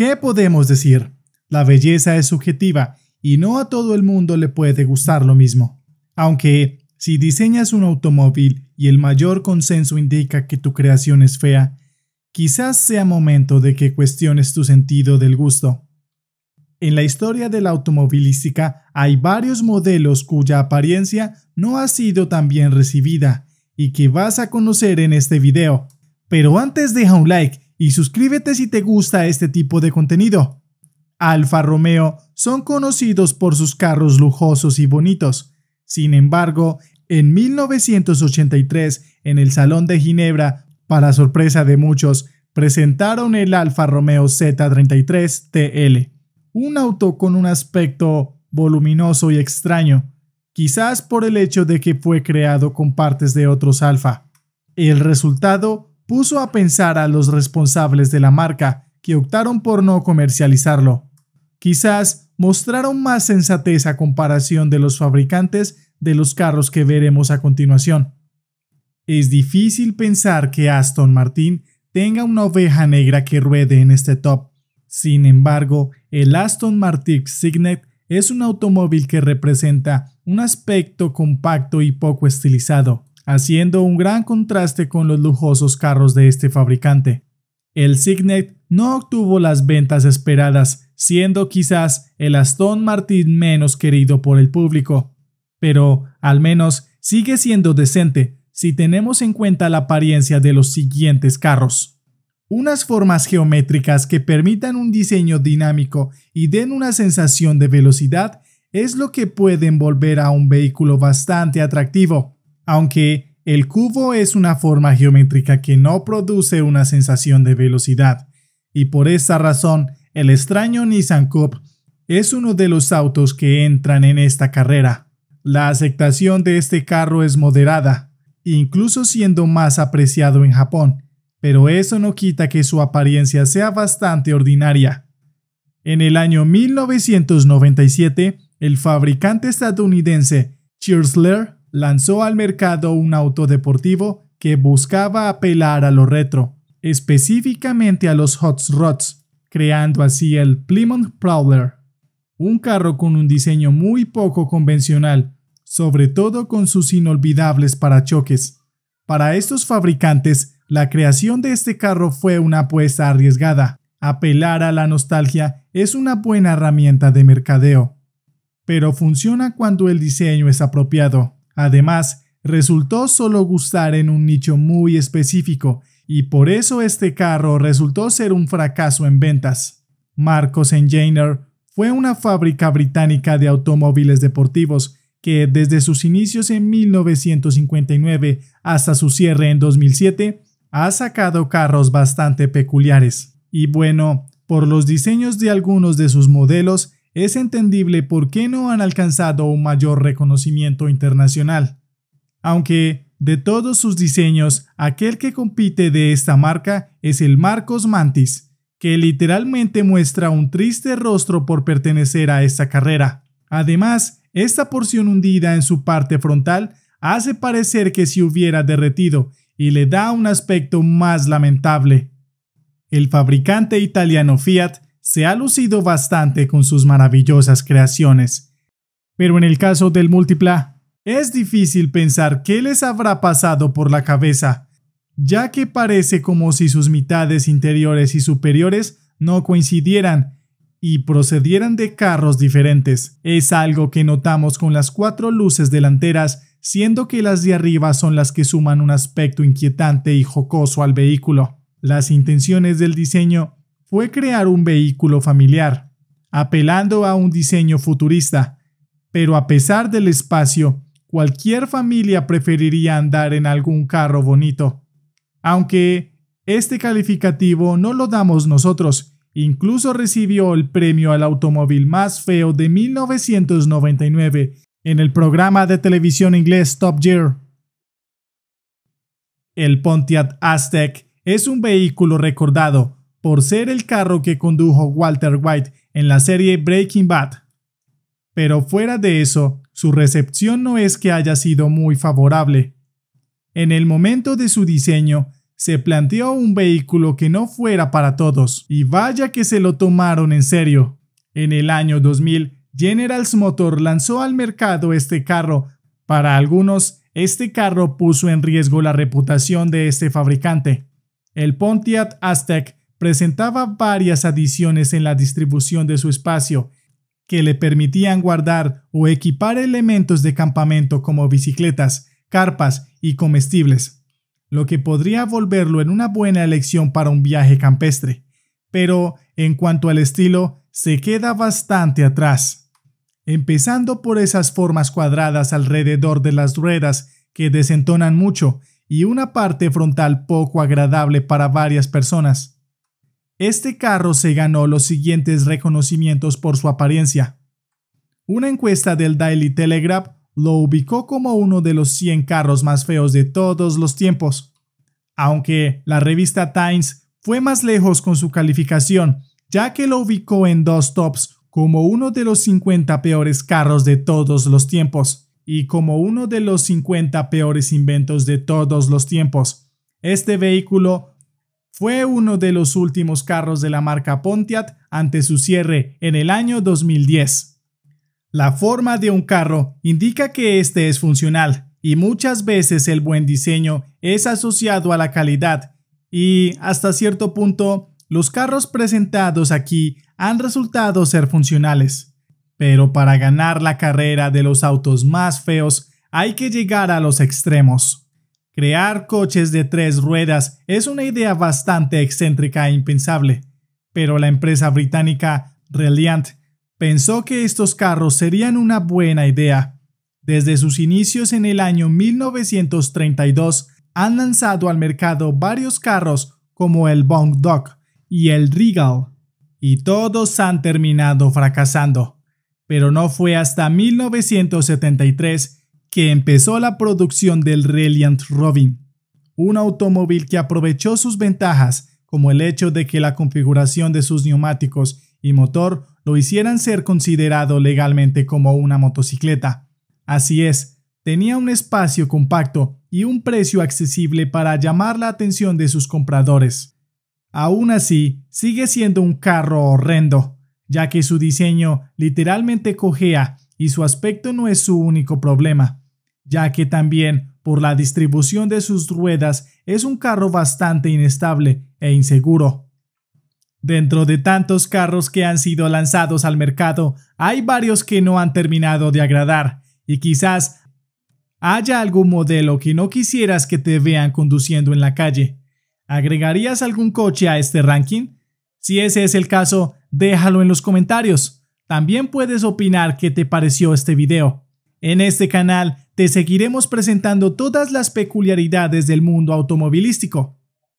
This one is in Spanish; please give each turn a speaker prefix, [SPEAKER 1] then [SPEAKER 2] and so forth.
[SPEAKER 1] ¿Qué podemos decir? La belleza es subjetiva y no a todo el mundo le puede gustar lo mismo. Aunque, si diseñas un automóvil y el mayor consenso indica que tu creación es fea, quizás sea momento de que cuestiones tu sentido del gusto. En la historia de la automovilística hay varios modelos cuya apariencia no ha sido tan bien recibida y que vas a conocer en este video. Pero antes deja un like y suscríbete si te gusta este tipo de contenido. Alfa Romeo son conocidos por sus carros lujosos y bonitos. Sin embargo, en 1983, en el Salón de Ginebra, para sorpresa de muchos, presentaron el Alfa Romeo Z33 TL, un auto con un aspecto voluminoso y extraño, quizás por el hecho de que fue creado con partes de otros Alfa. El resultado puso a pensar a los responsables de la marca que optaron por no comercializarlo. Quizás mostraron más sensatez a comparación de los fabricantes de los carros que veremos a continuación. Es difícil pensar que Aston Martin tenga una oveja negra que ruede en este top. Sin embargo, el Aston Martin Signet es un automóvil que representa un aspecto compacto y poco estilizado haciendo un gran contraste con los lujosos carros de este fabricante. El Signet no obtuvo las ventas esperadas, siendo quizás el Aston Martin menos querido por el público, pero al menos sigue siendo decente si tenemos en cuenta la apariencia de los siguientes carros. Unas formas geométricas que permitan un diseño dinámico y den una sensación de velocidad es lo que puede envolver a un vehículo bastante atractivo aunque el cubo es una forma geométrica que no produce una sensación de velocidad, y por esta razón el extraño Nissan Cup es uno de los autos que entran en esta carrera. La aceptación de este carro es moderada, incluso siendo más apreciado en Japón, pero eso no quita que su apariencia sea bastante ordinaria. En el año 1997, el fabricante estadounidense Chrysler lanzó al mercado un auto deportivo que buscaba apelar a lo retro, específicamente a los Hot Rods, creando así el Plymouth Prowler, un carro con un diseño muy poco convencional, sobre todo con sus inolvidables parachoques. Para estos fabricantes, la creación de este carro fue una apuesta arriesgada. Apelar a la nostalgia es una buena herramienta de mercadeo, pero funciona cuando el diseño es apropiado. Además, resultó solo gustar en un nicho muy específico y por eso este carro resultó ser un fracaso en ventas. Marcos Engineer fue una fábrica británica de automóviles deportivos que desde sus inicios en 1959 hasta su cierre en 2007 ha sacado carros bastante peculiares. Y bueno, por los diseños de algunos de sus modelos es entendible por qué no han alcanzado un mayor reconocimiento internacional. Aunque, de todos sus diseños, aquel que compite de esta marca es el Marcos Mantis, que literalmente muestra un triste rostro por pertenecer a esta carrera. Además, esta porción hundida en su parte frontal hace parecer que se hubiera derretido y le da un aspecto más lamentable. El fabricante italiano Fiat se ha lucido bastante con sus maravillosas creaciones. Pero en el caso del Múltipla, es difícil pensar qué les habrá pasado por la cabeza, ya que parece como si sus mitades interiores y superiores no coincidieran y procedieran de carros diferentes. Es algo que notamos con las cuatro luces delanteras, siendo que las de arriba son las que suman un aspecto inquietante y jocoso al vehículo. Las intenciones del diseño fue crear un vehículo familiar, apelando a un diseño futurista, pero a pesar del espacio, cualquier familia preferiría andar en algún carro bonito. Aunque este calificativo no lo damos nosotros, incluso recibió el premio al automóvil más feo de 1999 en el programa de televisión inglés Top Gear. El Pontiac Aztec es un vehículo recordado por ser el carro que condujo Walter White en la serie Breaking Bad. Pero fuera de eso, su recepción no es que haya sido muy favorable. En el momento de su diseño, se planteó un vehículo que no fuera para todos, y vaya que se lo tomaron en serio. En el año 2000, Generals Motor lanzó al mercado este carro. Para algunos, este carro puso en riesgo la reputación de este fabricante. El Pontiac Aztec presentaba varias adiciones en la distribución de su espacio que le permitían guardar o equipar elementos de campamento como bicicletas, carpas y comestibles, lo que podría volverlo en una buena elección para un viaje campestre. Pero en cuanto al estilo, se queda bastante atrás. Empezando por esas formas cuadradas alrededor de las ruedas que desentonan mucho y una parte frontal poco agradable para varias personas. Este carro se ganó los siguientes reconocimientos por su apariencia. Una encuesta del Daily Telegraph lo ubicó como uno de los 100 carros más feos de todos los tiempos. Aunque la revista Times fue más lejos con su calificación, ya que lo ubicó en dos tops como uno de los 50 peores carros de todos los tiempos y como uno de los 50 peores inventos de todos los tiempos. Este vehículo fue uno de los últimos carros de la marca Pontiac ante su cierre en el año 2010. La forma de un carro indica que este es funcional y muchas veces el buen diseño es asociado a la calidad y hasta cierto punto los carros presentados aquí han resultado ser funcionales. Pero para ganar la carrera de los autos más feos hay que llegar a los extremos. Crear coches de tres ruedas es una idea bastante excéntrica e impensable, pero la empresa británica Reliant pensó que estos carros serían una buena idea. Desde sus inicios en el año 1932 han lanzado al mercado varios carros como el Bong y el Regal, y todos han terminado fracasando. Pero no fue hasta 1973 que empezó la producción del Reliant Robin, un automóvil que aprovechó sus ventajas como el hecho de que la configuración de sus neumáticos y motor lo hicieran ser considerado legalmente como una motocicleta. Así es, tenía un espacio compacto y un precio accesible para llamar la atención de sus compradores. Aún así, sigue siendo un carro horrendo, ya que su diseño literalmente cojea y su aspecto no es su único problema ya que también por la distribución de sus ruedas es un carro bastante inestable e inseguro. Dentro de tantos carros que han sido lanzados al mercado, hay varios que no han terminado de agradar, y quizás haya algún modelo que no quisieras que te vean conduciendo en la calle. ¿Agregarías algún coche a este ranking? Si ese es el caso, déjalo en los comentarios. También puedes opinar qué te pareció este video. En este canal te seguiremos presentando todas las peculiaridades del mundo automovilístico.